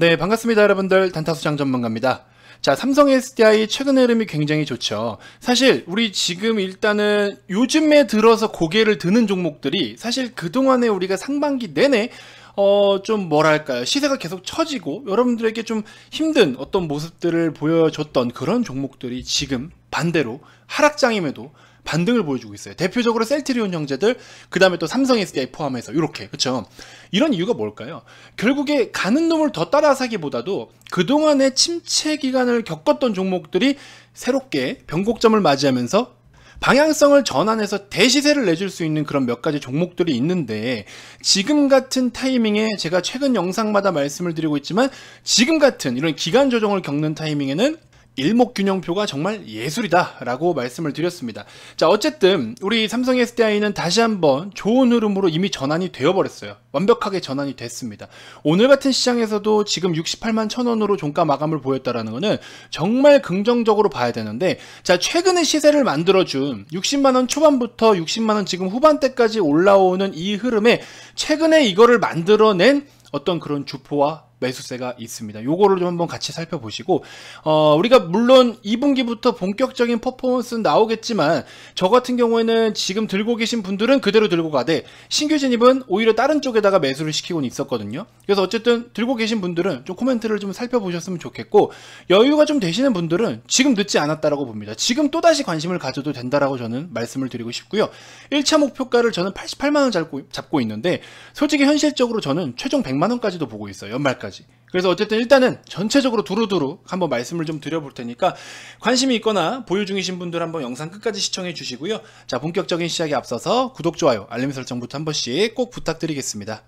네, 반갑습니다, 여러분들. 단타수장 전문가입니다. 자, 삼성 SDI 최근 흐름이 굉장히 좋죠. 사실 우리 지금 일단은 요즘에 들어서 고개를 드는 종목들이 사실 그동안에 우리가 상반기 내내 어, 좀 뭐랄까요. 시세가 계속 처지고 여러분들에게 좀 힘든 어떤 모습들을 보여줬던 그런 종목들이 지금 반대로 하락장임에도 반등을 보여주고 있어요. 대표적으로 셀트리온 형제들, 그 다음에 또 삼성 SDI 포함해서 이렇게 그쵸 이런 이유가 뭘까요? 결국에 가는 놈을 더 따라사기보다도 그동안의 침체 기간을 겪었던 종목들이 새롭게 변곡점을 맞이하면서 방향성을 전환해서 대시세를 내줄 수 있는 그런 몇 가지 종목들이 있는데 지금 같은 타이밍에 제가 최근 영상마다 말씀을 드리고 있지만 지금 같은 이런 기간 조정을 겪는 타이밍에는 일목균형표가 정말 예술이다라고 말씀을 드렸습니다. 자 어쨌든 우리 삼성 SDI는 다시 한번 좋은 흐름으로 이미 전환이 되어버렸어요. 완벽하게 전환이 됐습니다. 오늘 같은 시장에서도 지금 68만 천원으로 종가 마감을 보였다라는 것은 정말 긍정적으로 봐야 되는데 자 최근에 시세를 만들어준 60만원 초반부터 60만원 지금 후반대까지 올라오는 이 흐름에 최근에 이거를 만들어낸 어떤 그런 주포와 매수세가 있습니다. 요거를 좀 한번 같이 살펴보시고 어, 우리가 물론 2분기부터 본격적인 퍼포먼스 나오겠지만 저 같은 경우에는 지금 들고 계신 분들은 그대로 들고 가되 신규 진입은 오히려 다른 쪽에다가 매수를 시키곤 있었거든요. 그래서 어쨌든 들고 계신 분들은 좀 코멘트를 좀 살펴보셨으면 좋겠고 여유가 좀 되시는 분들은 지금 늦지 않았다라고 봅니다. 지금 또다시 관심을 가져도 된다라고 저는 말씀을 드리고 싶고요. 1차 목표가를 저는 88만 원 잡고, 잡고 있는데 솔직히 현실적으로 저는 최종 100만 원까지도 보고 있어요. 연말까지. 여까지 그래서 어쨌든 일단은 전체적으로 두루두루 한번 말씀을 좀 드려볼 테니까 관심이 있거나 보유 중이신 분들 한번 영상 끝까지 시청해 주시고요. 자 본격적인 시작에 앞서서 구독, 좋아요, 알림 설정부터 한 번씩 꼭 부탁드리겠습니다.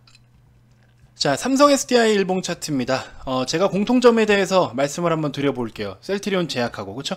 자 삼성 SDI 일봉 차트입니다 어, 제가 공통점에 대해서 말씀을 한번 드려볼게요 셀트리온 제약하고 그쵸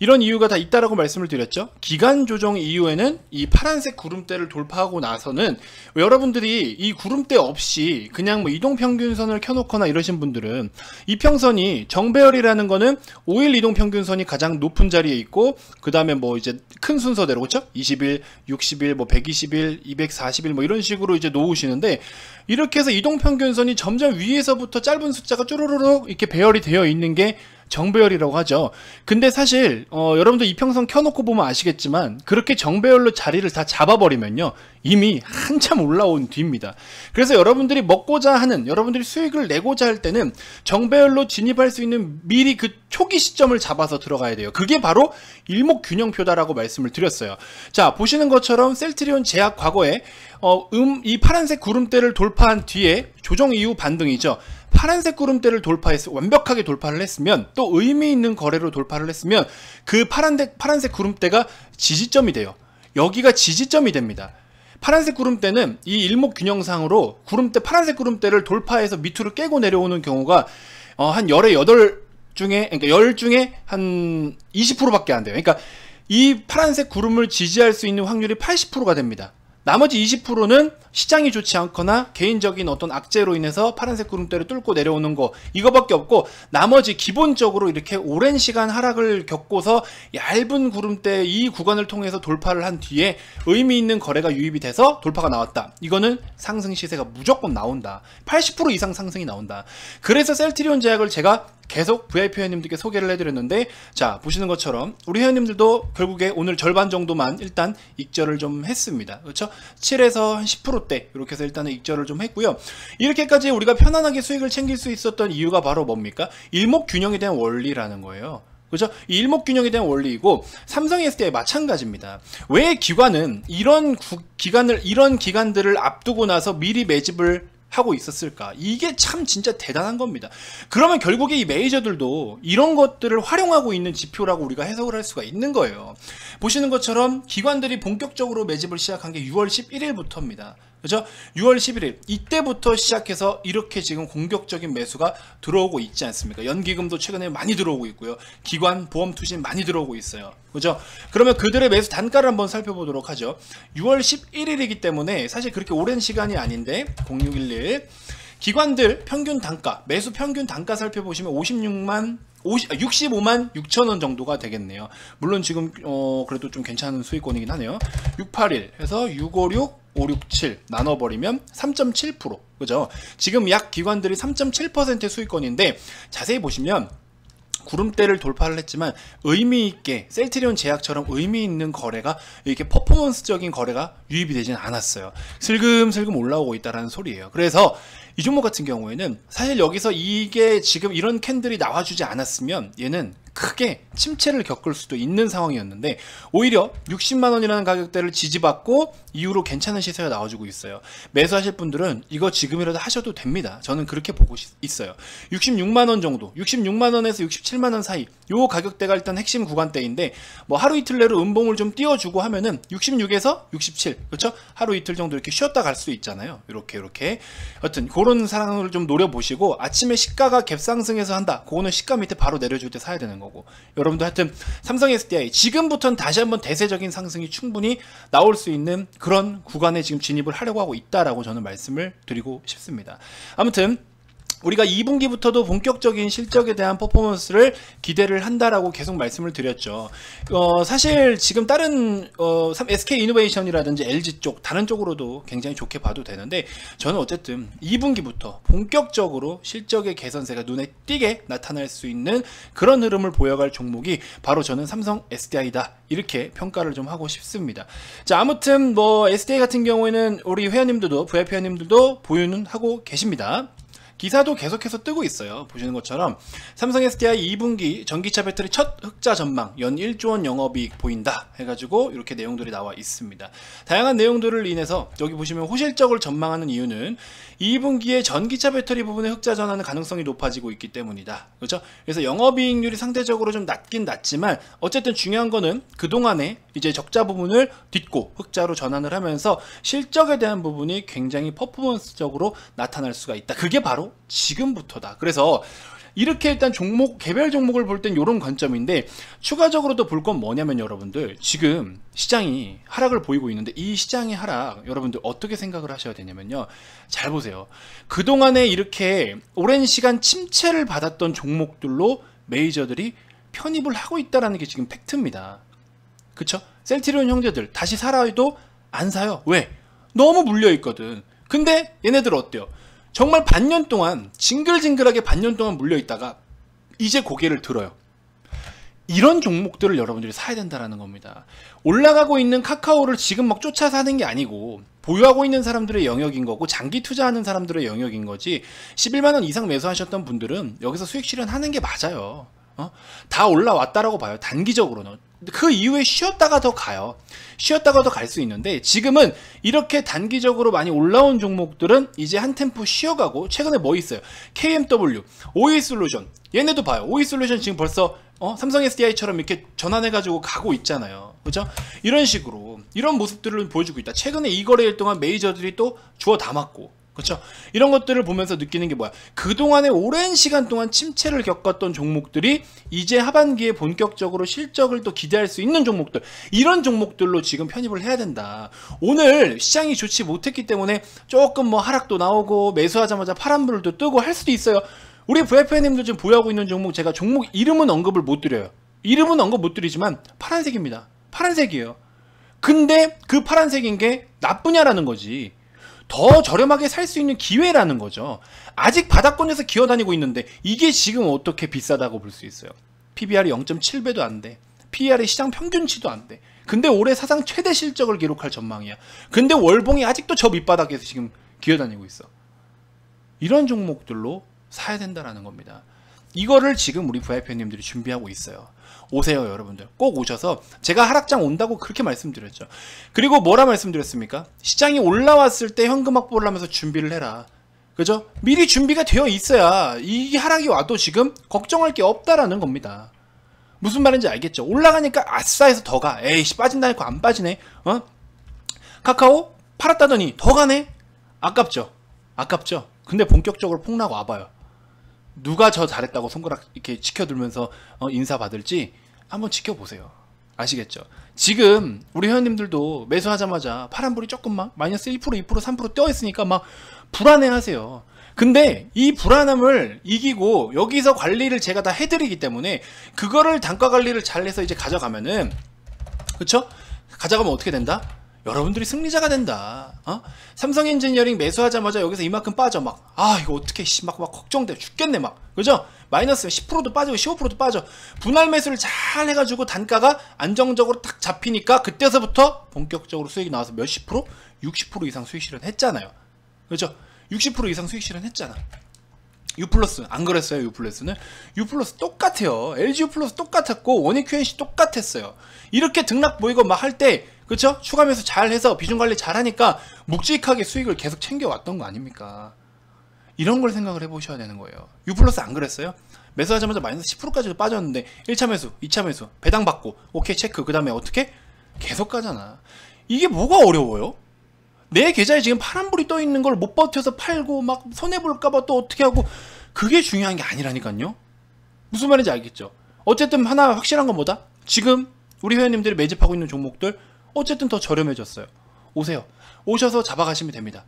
이런 이유가 다 있다라고 말씀을 드렸죠 기간 조정 이후에는 이 파란색 구름대를 돌파하고 나서는 여러분들이 이 구름대 없이 그냥 뭐 이동평균선을 켜놓거나 이러신 분들은 이평선이 정배열이라는 거는 5일 이동평균선이 가장 높은 자리에 있고 그 다음에 뭐 이제 큰 순서대로 그쵸 20일 60일 뭐 120일 240일 뭐 이런 식으로 이제 놓으시는데 이렇게 해서 이동평균 평균선이 점점 위에서부터 짧은 숫자가 쪼르르륵 이렇게 배열이 되어 있는 게 정배열이라고 하죠. 근데 사실 어, 여러분도 이평선 켜놓고 보면 아시겠지만 그렇게 정배열로 자리를 다 잡아버리면요. 이미 한참 올라온 뒤입니다. 그래서 여러분들이 먹고자 하는 여러분들이 수익을 내고자 할 때는 정배열로 진입할 수 있는 미리 그 초기 시점을 잡아서 들어가야 돼요. 그게 바로 일목균형표다라고 말씀을 드렸어요. 자 보시는 것처럼 셀트리온 제약 과거에 어, 음, 이 파란색 구름대를 돌파한 뒤에 조정 이후 반등이죠. 파란색 구름대를 돌파해서 완벽하게 돌파를 했으면 또 의미 있는 거래로 돌파를 했으면 그 파란색 파란색 구름대가 지지점이 돼요. 여기가 지지점이 됩니다. 파란색 구름대는 이 일목 균형상으로 구름대 파란색 구름대를 돌파해서 밑으로 깨고 내려오는 경우가 어, 한 열의 여덟 중에 그러니까 열 중에 한 20%밖에 안 돼요. 그러니까 이 파란색 구름을 지지할 수 있는 확률이 80%가 됩니다. 나머지 20%는 시장이 좋지 않거나 개인적인 어떤 악재로 인해서 파란색 구름대를 뚫고 내려오는 거 이거밖에 없고 나머지 기본적으로 이렇게 오랜 시간 하락을 겪고서 얇은 구름대 이 구간을 통해서 돌파를 한 뒤에 의미 있는 거래가 유입이 돼서 돌파가 나왔다. 이거는 상승 시세가 무조건 나온다. 80% 이상 상승이 나온다. 그래서 셀트리온 제약을 제가 계속 VIP 회원님들께 소개를 해드렸는데 자 보시는 것처럼 우리 회원님들도 결국에 오늘 절반 정도만 일단 익절을 좀 했습니다. 그렇죠? 7에서 한10% 롯데 이렇게 해서 일단은 익절을 좀 했고요. 이렇게까지 우리가 편안하게 수익을 챙길 수 있었던 이유가 바로 뭡니까? 일목균형에 대한 원리라는 거예요. 그죠? 일목균형에 대한 원리이고 삼성 에스 i 마찬가지입니다. 왜 기관은 이런 구, 기관을 이런 기관들을 앞두고 나서 미리 매집을 하고 있었을까? 이게 참 진짜 대단한 겁니다. 그러면 결국에 이 메이저들도 이런 것들을 활용하고 있는 지표라고 우리가 해석을 할 수가 있는 거예요. 보시는 것처럼 기관들이 본격적으로 매집을 시작한 게 6월 11일부터입니다. 그죠? 6월 11일 이때부터 시작해서 이렇게 지금 공격적인 매수가 들어오고 있지 않습니까? 연기금도 최근에 많이 들어오고 있고요. 기관 보험 투신 많이 들어오고 있어요. 그죠? 그러면 그들의 매수 단가를 한번 살펴보도록 하죠. 6월 11일이기 때문에 사실 그렇게 오랜 시간이 아닌데 0611 기관들 평균 단가 매수 평균 단가 살펴보시면 56만 50, 65만 6천 원 정도가 되겠네요. 물론 지금 어, 그래도 좀 괜찮은 수익권이긴 하네요. 681 해서 656 567 나눠버리면 3.7% 그죠? 지금 약 기관들이 3.7%의 수익권인데 자세히 보시면 구름대를 돌파를 했지만 의미 있게 셀트리온 제약처럼 의미 있는 거래가 이렇게 퍼포먼스적인 거래가 유입이 되진 않았어요. 슬금슬금 올라오고 있다라는 소리예요. 그래서 이 종목 같은 경우에는 사실 여기서 이게 지금 이런 캔들이 나와주지 않았으면 얘는 크게 침체를 겪을 수도 있는 상황이었는데 오히려 60만 원이라는 가격대를 지지받고 이후로 괜찮은 시세가 나와주고 있어요. 매수하실 분들은 이거 지금이라도 하셔도 됩니다. 저는 그렇게 보고 있어요. 66만 원 정도, 66만 원에서 67만 원 사이 요 가격대가 일단 핵심 구간대인데 뭐 하루 이틀 내로 음봉을 좀 띄워주고 하면은 66에서 67, 그렇죠? 하루 이틀 정도 이렇게 쉬었다 갈 수 있잖아요. 이렇게 이렇게. 여튼 그런 상황을 좀 노려보시고 아침에 시가가 갭상승해서 한다. 그거는 시가 밑에 바로 내려줄 때 사야 되는 거. 거고 여러분도 하여튼 삼성 SDI 지금부터는 다시 한번 대세적인 상승이 충분히 나올 수 있는 그런 구간에 지금 진입을 하려고 하고 있다라고 저는 말씀을 드리고 싶습니다. 아무튼 우리가 2분기부터도 본격적인 실적에 대한 퍼포먼스를 기대를 한다라고 계속 말씀을 드렸죠. 어, 사실 지금 다른 어, SK 이노베이션이라든지 LG 쪽 다른 쪽으로도 굉장히 좋게 봐도 되는데 저는 어쨌든 2분기부터 본격적으로 실적의 개선세가 눈에 띄게 나타날 수 있는 그런 흐름을 보여갈 종목이 바로 저는 삼성 SDI다 이렇게 평가를 좀 하고 싶습니다. 자 아무튼 뭐 SDI 같은 경우에는 우리 회원님들도 VIP 회원님들도 보유는 하고 계십니다. 기사도 계속해서 뜨고 있어요. 보시는 것처럼 삼성 SDI 2분기 전기차 배터리 첫 흑자 전망 연 1조 원 영업이익 보인다 해가지고 이렇게 내용들이 나와 있습니다. 다양한 내용들을 인해서 여기 보시면 호실적을 전망하는 이유는 2분기에 전기차 배터리 부분의 흑자 전환의 가능성이 높아지고 있기 때문이다. 그렇죠? 그래서 영업이익률이 상대적으로 좀 낮긴 낮지만 어쨌든 중요한 거는 그동안에 이제 적자 부분을 딛고 흑자로 전환을 하면서 실적에 대한 부분이 굉장히 퍼포먼스적으로 나타날 수가 있다. 그게 바로 바로 지금부터다. 그래서 이렇게 일단 종목 개별 종목을 볼 땐 이런 관점인데 추가적으로 도볼 건 뭐냐면 여러분들 지금 시장이 하락을 보이고 있는데 이 시장의 하락 여러분들 어떻게 생각을 하셔야 되냐면요 잘 보세요 그동안에 이렇게 오랜 시간 침체를 받았던 종목들로 메이저들이 편입을 하고 있다라는 게 지금 팩트입니다 그쵸? 셀티리온 형제들 다시 살아도 안 사요 왜? 너무 물려있거든 근데 얘네들 어때요? 정말 반년 동안 징글징글하게 반년 동안 물려 있다가 이제 고개를 들어요. 이런 종목들을 여러분들이 사야 된다라는 겁니다. 올라가고 있는 카카오를 지금 막쫓아사는게 아니고 보유하고 있는 사람들의 영역인 거고 장기 투자하는 사람들의 영역인 거지 11만 원 이상 매수하셨던 분들은 여기서 수익 실현하는 게 맞아요. 어? 다 올라왔다라고 봐요. 단기적으로는. 그 이후에 쉬었다가 더 가요. 쉬었다가 더 갈 수 있는데 지금은 이렇게 단기적으로 많이 올라온 종목들은 이제 한 템포 쉬어가고 최근에 뭐 있어요? KMW, OE솔루션 얘네도 봐요. OE솔루션 지금 벌써 어? 삼성 SDI처럼 이렇게 전환해가지고 가고 있잖아요. 그죠? 이런 식으로 이런 모습들을 보여주고 있다. 최근에 이 거래일 동안 메이저들이 또 주워 담았고 그렇죠? 이런 것들을 보면서 느끼는 게 뭐야? 그동안에 오랜 시간 동안 침체를 겪었던 종목들이 이제 하반기에 본격적으로 실적을 또 기대할 수 있는 종목들 이런 종목들로 지금 편입을 해야 된다. 오늘 시장이 좋지 못했기 때문에 조금 뭐 하락도 나오고 매수하자마자 파란불도 뜨고 할 수도 있어요. 우리 VF님도 지금 보유하고 있는 종목 제가 종목 이름은 언급을 못 드려요. 이름은 언급 못 드리지만 파란색입니다. 파란색이에요. 근데 그 파란색인 게 나쁘냐라는 거지. 더 저렴하게 살 수 있는 기회라는 거죠. 아직 바닥권에서 기어다니고 있는데 이게 지금 어떻게 비싸다고 볼 수 있어요. PBR이 0.7배도 안 돼. p b r 이 시장 평균치도 안 돼. 근데 올해 사상 최대 실적을 기록할 전망이야. 근데 월봉이 아직도 저 밑바닥에서 지금 기어다니고 있어. 이런 종목들로 사야 된다라는 겁니다. 이거를 지금 우리 VIP님들이 준비하고 있어요. 오세요 여러분들 꼭 오셔서 제가 하락장 온다고 그렇게 말씀드렸죠 그리고 뭐라 말씀드렸습니까 시장이 올라왔을 때 현금 확보를 하면서 준비를 해라 그죠 미리 준비가 되어 있어야 이 하락이 와도 지금 걱정할 게 없다라는 겁니다 무슨 말인지 알겠죠 올라가니까 아싸 해서 더가 에이씨 빠진다니까 안 빠지네 어 카카오 팔았다더니 더 가네 아깝죠 아깝죠 근데 본격적으로 폭락 와봐요 누가 저 잘했다고 손가락 이렇게 치켜들면서 어, 인사 받을지 한번 지켜보세요. 아시겠죠? 지금 우리 회원님들도 매수하자마자 파란불이 조금만 마이너스 1% 2% 3%떠 있으니까 막 불안해하세요. 근데 이 불안함을 이기고 여기서 관리를 제가 다 해드리기 때문에 그거를 단가 관리를 잘해서 이제 가져가면은 그쵸? 가져가면 어떻게 된다? 여러분들이 승리자가 된다. 어? 삼성 엔지니어링 매수하자마자 여기서 이만큼 빠져 막. 아, 이거 어떻게 씨막막 걱정돼. 죽겠네 막. 그죠? 마이너스 10%도 빠지고 15%도 빠져. 분할 매수를 잘해 가지고 단가가 안정적으로 딱 잡히니까 그때서부터 본격적으로 수익이 나와서 몇십 프로? 60% 이상 수익 실현했잖아요. 그죠? 60% 이상 수익 실현했잖아. U 플러스 안 그랬어요 U 플러스는 U 플러스 똑같아요 LG U 플러스 똑같았고 원익 QNC 똑같았어요 이렇게 등락 보이고 막할때 그렇죠? 추가 매수 잘해서 비중 관리 잘하니까 묵직하게 수익을 계속 챙겨왔던 거 아닙니까? 이런 걸 생각을 해보셔야 되는 거예요. 유플러스 안 그랬어요? 매수하자마자 마이너스 10%까지도 빠졌는데 1차 매수, 2차 매수, 배당 받고 오케이 체크 그 다음에 어떻게? 계속 가잖아. 이게 뭐가 어려워요? 내 계좌에 지금 파란불이 떠 있는 걸 못 버텨서 팔고 막 손해볼까봐 또 어떻게 하고 그게 중요한 게 아니라니까요. 무슨 말인지 알겠죠? 어쨌든 하나 확실한 건 뭐다? 지금 우리 회원님들이 매집하고 있는 종목들 어쨌든 더 저렴해졌어요. 오세요. 오셔서 잡아가시면 됩니다.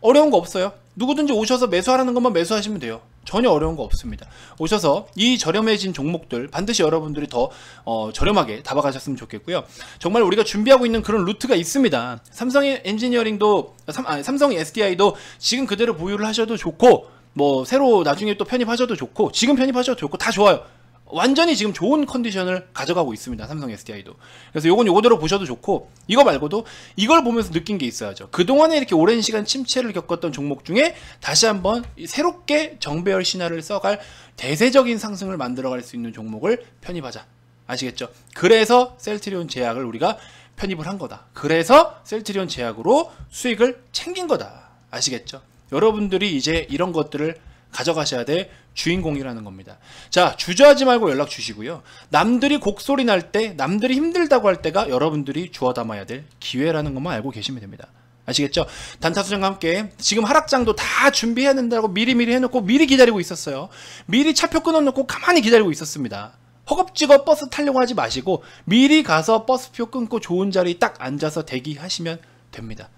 어려운 거 없어요. 누구든지 오셔서 매수하라는 것만 매수하시면 돼요. 전혀 어려운 거 없습니다. 오셔서 이 저렴해진 종목들 반드시 여러분들이 더 어, 저렴하게 잡아가셨으면 좋겠고요. 정말 우리가 준비하고 있는 그런 루트가 있습니다. 삼성 엔지니어링도 삼, 아니, 삼성 SDI도 지금 그대로 보유를 하셔도 좋고 뭐 새로 나중에 또 편입하셔도 좋고 지금 편입하셔도 좋고 다 좋아요. 완전히 지금 좋은 컨디션을 가져가고 있습니다. 삼성 SDI도. 그래서 요건 요거대로 보셔도 좋고 이거 말고도 이걸 보면서 느낀 게 있어야죠. 그동안에 이렇게 오랜 시간 침체를 겪었던 종목 중에 다시 한번 새롭게 정배열 신화를 써갈 대세적인 상승을 만들어갈 수 있는 종목을 편입하자. 아시겠죠? 그래서 셀트리온 제약을 우리가 편입을 한 거다. 그래서 셀트리온 제약으로 수익을 챙긴 거다. 아시겠죠? 여러분들이 이제 이런 것들을 가져가셔야 될 주인공이라는 겁니다. 자, 주저하지 말고 연락 주시고요. 남들이 곡소리 날 때, 남들이 힘들다고 할 때가 여러분들이 주워 담아야 될 기회라는 것만 알고 계시면 됩니다. 아시겠죠? 단타수정과 함께 지금 하락장도 다 준비해야 된다고 미리미리 해놓고 미리 기다리고 있었어요. 미리 차표 끊어놓고 가만히 기다리고 있었습니다. 허겁지겁 버스 타려고 하지 마시고 미리 가서 버스표 끊고 좋은 자리 딱 앉아서 대기하시면 됩니다.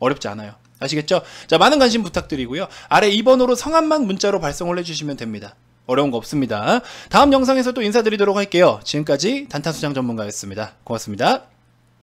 어렵지 않아요. 아시겠죠? 자, 많은 관심 부탁드리고요. 아래 2번으로 성함만 문자로 발송을 해주시면 됩니다. 어려운 거 없습니다. 다음 영상에서 또 인사드리도록 할게요. 지금까지 단탄수장 전문가였습니다. 고맙습니다.